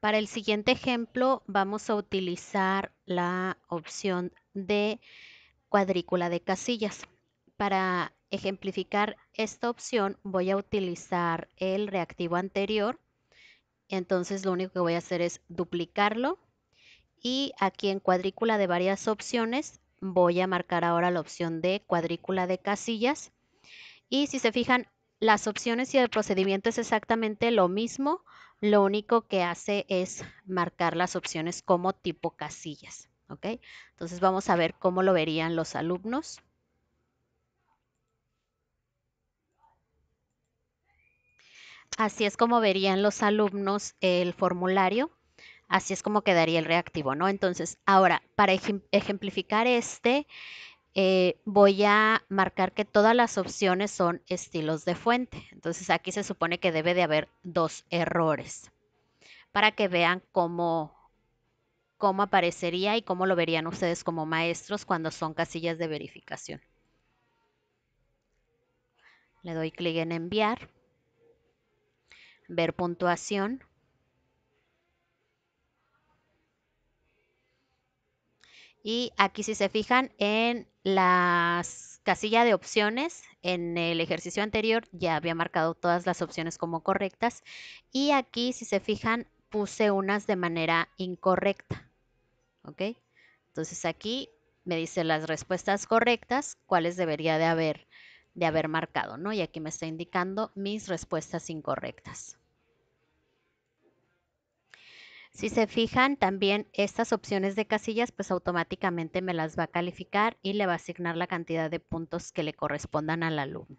Para el siguiente ejemplo vamos a utilizar la opción de cuadrícula de casillas. Para ejemplificar esta opción voy a utilizar el reactivo anterior. Entonces lo único que voy a hacer es duplicarlo y aquí en cuadrícula de varias opciones voy a marcar ahora la opción de cuadrícula de casillas. Y si se fijan, las opciones y el procedimiento es exactamente lo mismo, lo único que hace es marcar las opciones como tipo casillas. ¿ok? Entonces vamos a ver cómo lo verían los alumnos. Así es como verían los alumnos el formulario. Así es como quedaría el reactivo, ¿no? Entonces, ahora, para ejemplificar este, eh, voy a marcar que todas las opciones son estilos de fuente. Entonces aquí se supone que debe de haber dos errores para que vean cómo, cómo aparecería y cómo lo verían ustedes como maestros cuando son casillas de verificación. Le doy clic en enviar, ver puntuación Y aquí si se fijan en la casilla de opciones, en el ejercicio anterior ya había marcado todas las opciones como correctas y aquí si se fijan puse unas de manera incorrecta. ¿Ok? Entonces aquí me dice las respuestas correctas, cuáles debería de haber, de haber marcado, ¿no? Y aquí me está indicando mis respuestas incorrectas. Si se fijan, también estas opciones de casillas, pues automáticamente me las va a calificar y le va a asignar la cantidad de puntos que le correspondan al alumno.